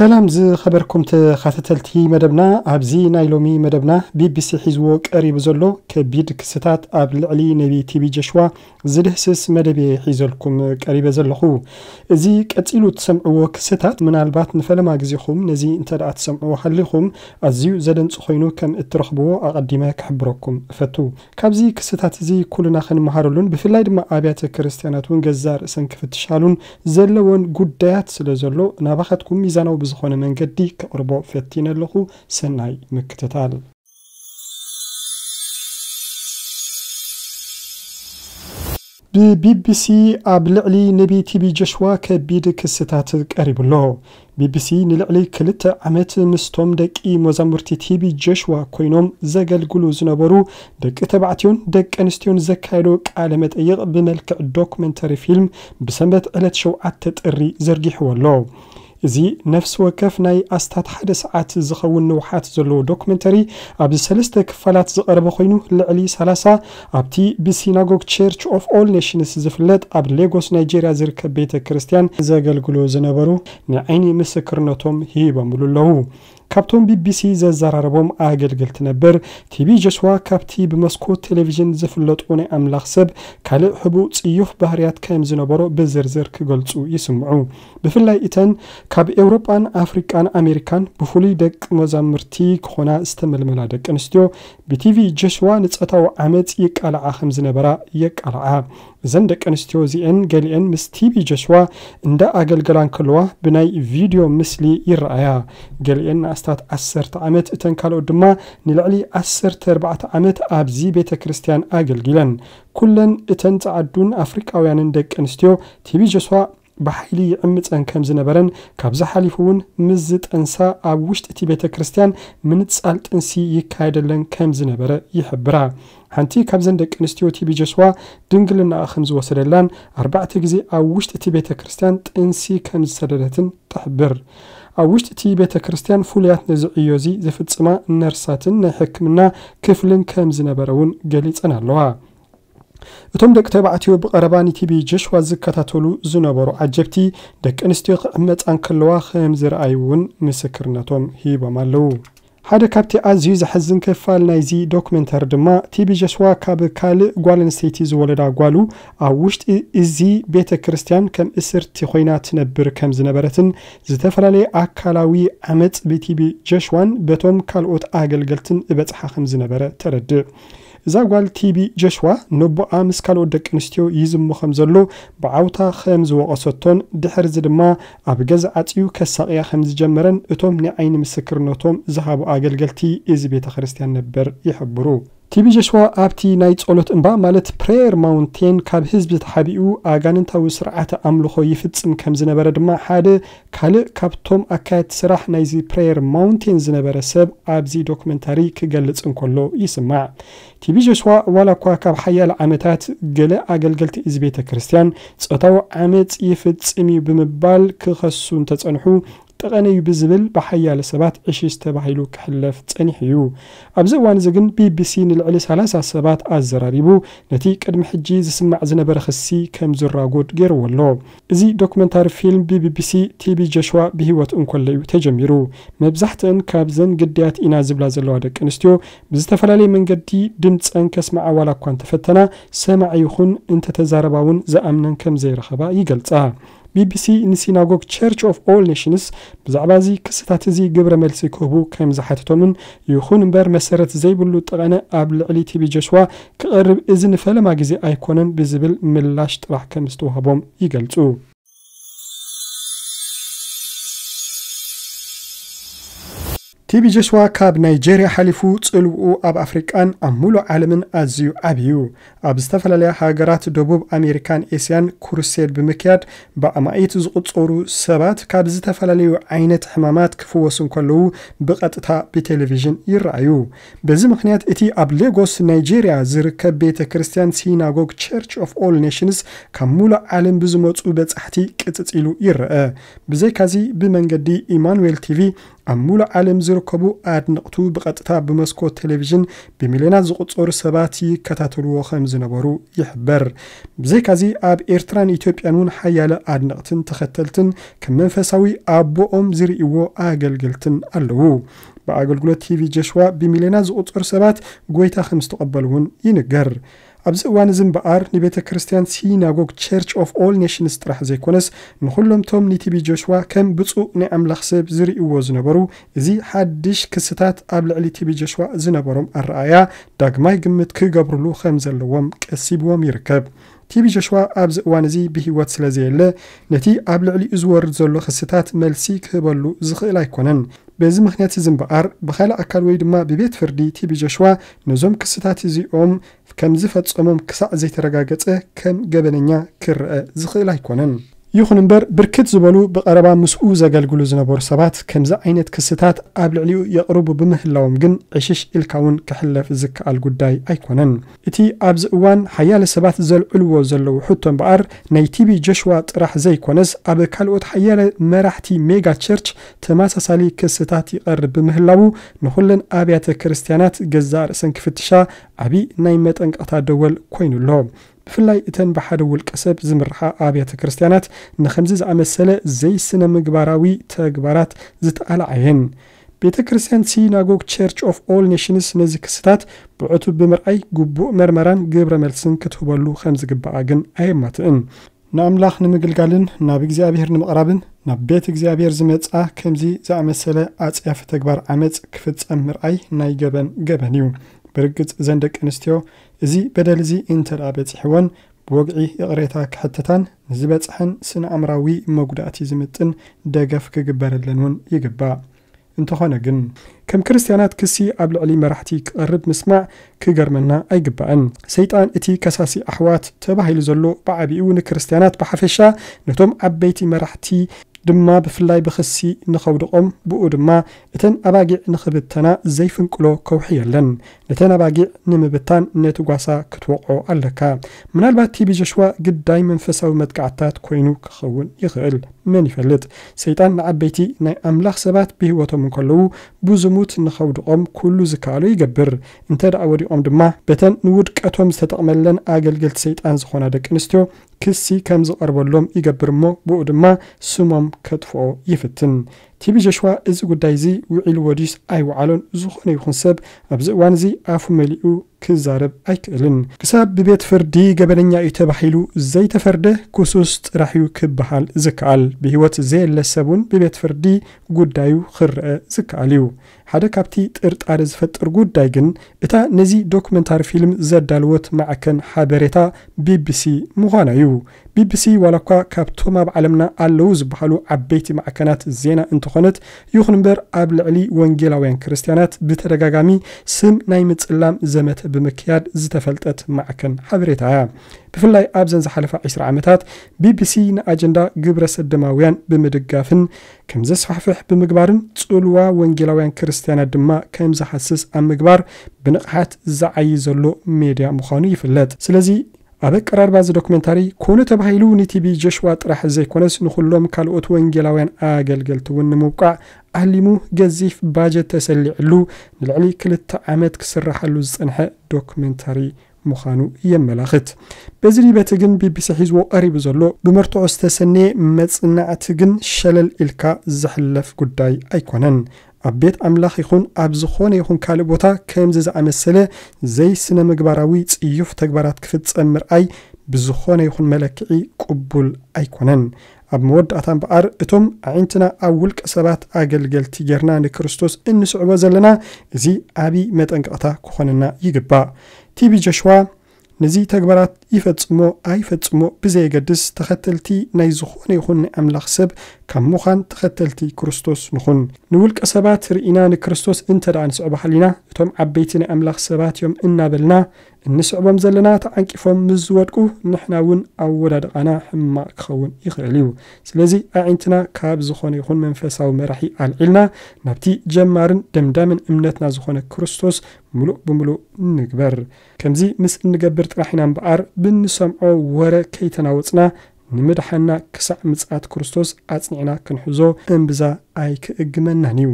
سلام ز خبركم ت خاتتل تي مدبنا ابزي نايلومي مدبنا بي بي سي حزو قريب زلو كبيد كستات اب العلي نبي تي بي جشوا زدهسس مدبي حيزلكم قريب زلخو ازي قتيلو تسمعو كستات من البات نفلما غزيخوم نزي انت رات تسمعو حليخوم ازيو زدن صخينو كم اترخبو اقدمه كحبركم فتو كابزي كستات زي كلنا خن مهارلون بفلايد ما ابيات كريستيانات ون غزار سنكفتشالون زلون غديات سلازلو نابختكم ميزانو بز بزخون منگدی کربو فتین لغو سنای مکتتال بی بی بی سی ابلعلی نبی تی بی جشوا که بید کستات قریب لو بی بی سی نلعلی کلت عمت مستوم دک ای مزمورتی تی بی جشوا کوینوم زگل گلو زنبارو دک اتبعتیون دک انستیون زکایدو کالمت ایغ بملک دوکمنتاری فیلم بسنبت علت شو عتت اری زرگی حوال لو እዚ ነፍሲ ወከፍ ናይ ኣስታት ሓደ ሰዓት ዝኸውን ንውሓት ዘለዎ ዶክመንተሪ ኣብዚ ሰለስተ ክፋላት ዝቐረበ ኮይኑ ልዕሊ 30 ኣብቲ ብሲናጎግ ቸርች ኦፍ ኦል ኔሽንስ ዝፍለጥ ኣብ ሌጎስ ናይጀርያ ዝርከብ ቤተ ክርስቲያን ዘገልግሎ ዝነበሩ ንዓይኒ ምስክርነቶም ሂቦምሉ ኣለዉ ካብቶም ቢቢሲ ዘዘራረቦም ኣገልግልቲ ነበር ቲቪ ጆስዋ ካብቲ ብመስኮት ቴሌቭዥን ዝፍለጡ ናይ ኣምላኽ ሰብ ካልእ ህቡእ ፅዩፍ ባህርያት ከም ዝነበሮ ብዝርዝር ክገልፁ ይስምዑ ብፍላይ እተን ካብ ኤውሮጳን ኣፍሪቃን ኣሜሪካን ብፍሉይ ደቂ መዛምርቲ ክኾና ዝተመልመላ ደቂ ኣንስትዮ ብቲቪ ጆስዋ ንፀታዊ ዓመፅ ይቃልዓ ከም ዝነበራ የቃልዓ እዘን ደቂ ኣንስትዮ እዚአን ገሊአን ምስ ቲቪ ጀስዋ እንደ ኣገልገላን ከለዋ ብናይ ቪድዮ ምስሊ ይረኣያ ገሊአን ንኣስታት 1 ዓመት እተን ካልኦት ድማ ንልዕሊ 14 ዓመት ኣብዚ ቤተ ክርስትያን ኣገልጊለን ኩለን እተን ፀዓዱን ኣፍሪቃውያንን ደቂ ኣንስትዮ ቲቪ ጀስዋ ብሓይሊ ይዕምፀን ከም ዝነበረን ካብዚ ሓሊፉ እውን ምዝ ጠንሳ ኣብ ውሽጢ እቲ ቤተ ክርስትያን ምንፃል ጥንሲ ይካየደለን ከም ዝነበረ ይሕብራ ሓንቲ ካብዘን ደቂ ኣንስትዮ እቲ ቢጀስዋ ድንግልናኣ ከም ዝወሰደላን ኣርባዕተ ግዜ ኣብ ውሽጢ እቲ ቤተ ክርስትያን ጥንሲ ከም ዝሰደደትን ትሕብር ኣብ ውሽጢ እቲ ቤተ ክርስትያን ፍሉያት ነዚ ዕዮ እዚ ዝፍፅማ ነርሳትን ናይ ሕክምና ክፍልን ከም ዝነበረ እውን ገሊፀን ኣለዋ እቶም ደቂ ተባዕትዮ ብቐረባ ኒቲ ጀሽዋ ዝከታተሉ ዝነበሩ ዓጀብቲ ደቂ ኣንስትዮ ክዕመፃን ከለዋ ከም ዝረኣዩ እውን ምስክርነቶም ሂቦም ኣለው ሓደ ካብቲ ኣዝዩ ዘሐዝን ክፋል ናይዚ ዶክመንተር ድማ ቲቪ ጀስዋ ካብ ካልእ ጓል ኣንስተይቲ ዝወለዳ ጓሉ ኣብ ውሽጢ እዚ ቤተ ክርስትያን ከም እስርቲ ኮይና ትነብር ከም ዝነበረትን ዝተፈላለየ ኣካላዊ ዓመፅ ብቲቪ ጀሽዋን በቶም ካልኦት ኣገልገልትን እበፅሓ ከም ዝነበረ ተረድእ እዛ ጓል ቲቢ ጀሽዋ ንቦኣ ምስ ካልኦት ደቂ ኣንስትዮ ይዝሙ ከም ዘሎ ብዓውታ ከም ዝወቐሰቶን ድሕር ዚ ድማ ኣብ ገዛ ዓፅዩ ከሳቅያ ከም ዝጀመረን እቶም ንዓይኒ ምስክርነቶም ዝሃቡ ኣገልገልቲ እዚ ቤተ ክርስትያን ነበር ይሕብሩ ጀሽዋ ኣብቲ ናይ ጸሎት እምባ ማለት ፕሬየር ማውንቴን ካብ ህዝቢ ተሓቢኡ ኣጋንንታዊ ስርዓተ ኣምልኾ ይፍፅም ከም ዝነበረ ድማ ሓደ ካልእ ካብቶም ኣካየድቲ ስራሕ ናይዚ ፕሬየር ማውንቴን ዝነበረ ሰብ ኣብዚ ዶኩመንታሪ ክገልጽ እንከሎ ይስማዕ ጀሽዋ ዋላ እኳ ካብ ሓያል ዓመታት ገለ ኣገልገልቲ እዚ ቤተ ክርስትያን ፆታዊ ዓመፅ ይፍፅም እዩ ብምባል ክኸሱ እንተጸንሑ ጠቐነዩ ብዝብል ብሓያለ ሰባት ዕሽሽ ተባሂሉ ክሕለፍ ጸኒሕ እዩ ኣብዚ እዋን እዚ ግን ቢቢሲ ንልዕሊ 30 ሰባት ኣዘራሪቡ ነቲ ቅድሚ ሕጂ ዝስማዕ ዝነበረ ክሲ ከም ዝራጎድ ገይርዎ ኣሎ እዚ ዶኩመንታሪ ፊልም ብቢቢሲ ቲቢ ጆሽዋ ብሂወት እንከሎ እዩ ተጀሚሩ መብዛሕትአን ካብዘን ግድያት ኢና ዝብላ ዘለዋ ደቂ ኣንስትዮ ብዝተፈላለየ መንገዲ ድምፀን ከስማዓ ዋላ እኳ እንተፈተና ሰማዕ ይኹን እንተተዛረባ እውን ዝኣምነን ከም ዘይረኸባ ይገልጻ ቢቢሲ ንሲናጎግ ቸርች ኦፍ ኦል ኔሽንስ ብዛዕባ እዚ ክስታት እዚ ግብረ መልሲ ክህቡ ከም ዝሓተቶምን ይኹን እምበር መሰረት ዘይብሉ ጥቐነ ኣብ ልዕሊ ቲቪ ጆስዋ ክቐርብ እዚ ንፈለማ ግዜ ኣይኮነን ብዝብል ምላሽ ጥራሕ ከም ዝተዋህቦም ይገልጹ ቲቢ ጀስዋ ካብ ናይጀርያ ሓሊፉ ጽልውኡ ኣብ ኣፍሪቃን ኣብ ሙሉእ ዓለምን ኣዝዩ ዓብዩ ኣብ ዝተፈላለያ ሃገራት ደቡብ ኣሜሪካን ኤስያን ኩርሴድ ብምክያድ ብኣማኢት ዝቝፀሩ ሰባት ካብ ዝተፈላለዩ ዓይነት ሕማማት ክፍወሱ እንከለዉ ብቐጥታ ብቴሌቭዥን ይረኣዩ በዚ ምክንያት እቲ ኣብ ሌጎስ ናይጀርያ ዝርከብ ቤተ ክርስትያን ሲናጎግ ቸርች ኦፍ ኦል ኔሽንስ ካብ ሙሉእ ዓለም ብዝመፁ በጻሕቲ ኢሉ ይረአ ብዘይካዚ ብመንገዲ ኢማኑዌል ቲቪ ኣብ ሙሉእ ዓለም ዝርከቡ ኣድንቕቱ ብቐጥታ ብመስኮት ቴሌቭዥን ብሚልዮናት ዝቕፀሩ ሰባት ይከታተልዎ ከም ዝነበሩ ይሕበር ብዘይካዚ ኣብ ኤርትራን ኢትዮጵያን እውን ሓያለ ኣድንቕትን ተኸተልትን ከም መንፈሳዊ ኣቦኦም ዝርእዎ ኣገልግልትን ኣለዉ ብኣገልግሎት ቲቪ ጀሽዋ ብሚልዮናት ዝቕፀሩ ሰባት ጎይታ ከም ዝተቐበል እውን ይንገር ኣብዚ እዋን እዚ እምበኣር ንቤተ ክርስትያን ሲናጎግ ቸርች ኦፍ ኦል ኔሽንስ ጥራሕ ዘይኮነስ ንኩሎም ቶም ኒቲቢ ጆሽዋ ከም ብፁእ ናይ ኣምላኽ ሰብ ዝርእይዎ ዝነበሩ እዚ ሓድሽ ክስታት ኣብ ልዕሊ ቲቢ ጆሽዋ ዝነበሮም ኣረኣያ ዳግማይ ግምት ክገብርሉ ከም ዘለዎም ቀሲብዎም ይርከብ ቲቢ ጆሽዋ ኣብዚ እዋን እዚ ብሂወት ስለ ዘየለ ነቲ ኣብ ልዕሊኡ ዝወርድ ዘሎ ክስታት መልሲ ክህበሉ ዝኽእል ኣይኮነን በዚ ምክንያት እዚ እምበኣር ብካልእ ኣካል ወይ ድማ ብቤት ፍርዲ ቲቢ ጆሽዋ ነዞም ክስታት እዚኦም ከም ዝፈፀሞም ክሳዕ ዘይተረጋገፀ ከም ገበነኛ ክረአ ዝኽእል ኣይኮነን ይኹን እምበር ብርክት ዝበሉ ብቐረባ ምስኡ ዘገልግሉ ዝነበሩ ሰባት ከምዚ ዓይነት ክስታት ኣብ ልዕሊኡ የቕርቡ ብምህላዎም ግን ዕሽሽ ኢልካ እውን ክሕለፍ ዝከኣል ጉዳይ ኣይኮነን እቲ ኣብዚ እዋን ሓያለ ሰባት ዘልዕልዎ ዘለዉ ሕቶ እምበኣር ናይ ቲቪ ጆሽዋ ጥራሕ ዘይኮነስ ኣብ ካልኦት ሓያለ መራሕቲ ሜጋ ቸርች ተመሳሳሊ ክስታት ይቐርብ ብምህላው ንኹለን ኣብያተ ክርስትያናት ገዛ ርእሰን ክፍትሻ ዓብዪ ናይ መጠንቀቕታ ደወል ኮይኑ ኣሎ ብፍላይ እተን ብሓደ ውልቀ ሰብ ዝምርሓ ኣብያተ ክርስትያናት ንከምዚ ዝኣመሰለ ዘይስነ ምግባራዊ ተግባራት ዝተቓልዓየን ቤተ ክርስትያን ሲናጎግ ቸርች ኦፍ ኦል ኔሽንስ ነዚ ክስታት ብዕቱ ብምርኣይ ግቡእ መርመራን ግብረ መልስን ክትህበሉ ከም ዝግባኣ ግን ኣየማትእን ንኣምላኽ ንምግልጋልን ናብ እግዚኣብሔር ንምቕራብን ናብ ቤት እግዚኣብሔር ዝመፃ ከምዚ ዝኣመሰለ ኣፅያፈ ተግባር ዓመፅ ክፍፀም ምርኣይ ናይ ገበን ገበን እዩ ብርግፅ እዘን ደቂ ኣንስትዮ እዚ በደል እዚ እንተደኣ ብወግዒ እቕሬታ ክሕተታን ዝበፅሐን ስነ ስነኣእምራዊ መጉዳእቲ ዝምጥን ደገፍ ክግበረለን እውን ይግባእ እንተኾነ ግን ከም ክርስትያናት ክሲ ኣብ ልዕሊ መራሕቲ ክቐርብ ምስማዕ ክገርመና ኣይግባአን ሰይጣን እቲ ከሳሲ ኣሕዋት ተባሂሉ ዘሎ ብዓብኡ ንክርስትያናት ብሓፈሻ ነቶም ዓበይቲ መራሕቲ ድማ ብፍላይ ብክሲ ንኸውድቖም ብኡ ድማ እተን ኣባጊዕ ንኽብተና ዘይፍንቅሎ ከውሒ የለን ነተን ኣባጊዕ ንምብታን ነቲ ጓሳ ክትወቕዖ ኣለካ ምናልባት ቲቢ ጆሽዋ ግዳይ መንፈሳዊ መጥቃዕትታት ኮይኑ ክኸውን ይኽእል መን ይፈልጥ ሰይጣን ንዓበይቲ ናይ ኣምላኽ ሰባት ብሂወቶም እንከለዉ ብዝሙት ንኸውድቖም ኩሉ ዝከኣሉ ይገብር እንተ ደኣ ወዲቖም ድማ በተን ንውድቀቶም ዝተጠቕመለን ኣገልገልቲ ሰይጣን ዝኾና ደቂ ኣንስትዮ ክሲ ከም ዝቐርበሎም ይገብር እሞ ብኡ ድማ ስሞም ከጥፍኦ ይፍትን ቲቢ ጆሽዋ እዚ ጉዳይ እዚ ውዒሉ ወዲስ ኣይወዓሎን ዝኾነ ይኹን ሰብ ኣብዚ እዋን እዚ ኣፉ መሊኡ ክዛረብ ኣይክእልን ክሳብ ብቤት ፍርዲ ገበነኛ እዩ ተባሂሉ ዘይተፈርደ ክሱስ ጥራሕ እዩ ክበሃል ዝከኣል ብሂወት ዘየለ ሰብ እውን ብቤት ፍርዲ ጉዳዩ ክርአ ዝከኣል እዩ ሓደ ካብቲ ጥርጣሪ ዝፈጥር ጉዳይ ግን እታ ነዚ ዶኩመንታሪ ፊልም ዘዳልወት ማዕከን ሓበሬታ ቢቢሲ ምዃና እዩ ቢቢሲ ዋላ እኳ ካብቶም ኣብ ዓለምና ኣለው ዝበሃሉ ዓበይቲ ማዕከናት ዜና እንትኾነት ይኹን እምበር ኣብ ልዕሊ ወንጌላውያን ክርስትያናት ብተደጋጋሚ ስም ናይ ምፅላም ዘመተ ብምክያድ ዝተፈልጠት ማዕከን ሓበሬታ እያ ብፍላይ ኣብዘን ዝሓለፈ 20 ዓመታት ቢቢሲ ንኣጀንዳ ግብረ ሰደማውያን ብምድጋፍን ከም ዘስፋሕፍሕ ብምግባርን ፅልዋ ወንጌላውያን ክርስትያናት ድማ ከም ዝሓስስ ኣብ ምግባር ብንቕሓት ዝዓይ ዘሎ ሜድያ ምዃኑ ይፍለጥ ስለዚ ኣብ ኣቀራርባ እዚ ዶኩመንታሪ ኮነ ተባሂሉ ንቲቪ ጀሽዋ ጥራሕ ዘይኮነስ ንኩሎም ካልኦት ወንጌላውያን ኣገልገልቲ እውን ንምውቃዕ ኣሊሙ ገዚፍ ባጀት ተሰሊዕሉ ንልዕሊ ክልተ ዓመት ክስራሓሉ ዝፀንሐ ዶኩመንታሪ ምዃኑ የመላኽት በዚ ሪበቲ ግን ቢቢሲ ሒዝዎ ቀሪቡ ዘሎ ብመርትዖ ዝተሰነየ መፅናዕቲ ግን ሸለል ኢልካ ዘሕለፍ ጉዳይ ኣይኮነን ኣብ ቤት ኣምላኽ ይኹን ኣብ ዝኾነ ይኹን ካልእ ቦታ ከምዚ ዝኣመሰለ ዘይ ስነ ምግባራዊ ፅዩፍ ተግባራት ክፍፀም ምርኣይ ብዝኾነ ይኹን መለክዒ ቅቡል ኣይኮነን ኣብ መወዳእታ እምበኣር እቶም ኣዒንትና ኣብ ውልቀ ሰባት ኣገልገልቲ ጌርና ንክርስቶስ እንስዕቦ ዘለና እዚ ዓብዪ መጠንቀቕታ ክኾነና ይግባእ ቲቪ ጆሽዋ ነዚ ተግባራት ይፈፅሞ ኣይፈፅሞ ብዘየገድስ ተኸተልቲ ናይ ዝኾነ ይኹን ናይ ኣምላኽ ሰብ ካብ ምዃን ተኸተልቲ ክርስቶስ ንኹን ንውልቀ ሰባት ርኢና ንክርስቶስ እንተ ደኣ ንስዕቦ ሓሊና እቶም ዓበይቲ ናይ ኣምላኽ ሰባት እዮም እናበልና እንስዕቦም ዘለና ተዓንቂፎም ምስ ዝወድቁ ንሕና እውን ኣብ ወዳድቓና ሕማቕ ክኸውን ይኽእል እዩ ስለዚ ኣዒንትና ካብ ዝኾነ ይኹን መንፈሳዊ መራሒ ኣልዒልና ናብቲ ጀማርን ደምዳምን እምነትና ዝኾነ ክርስቶስ ሙሉእ ብምሉእ ንግበር ከምዚ ምስ እንገብር ጥራሕና ኢና እምበኣር ብንሰምዖ ወረ ከይተናወፅና ንምድሓና ክሳዕ ምጽኣት ክርስቶስ ኣጽኒዕና ክንሕዞ እምብዛ ኣይክእግመናን እዩ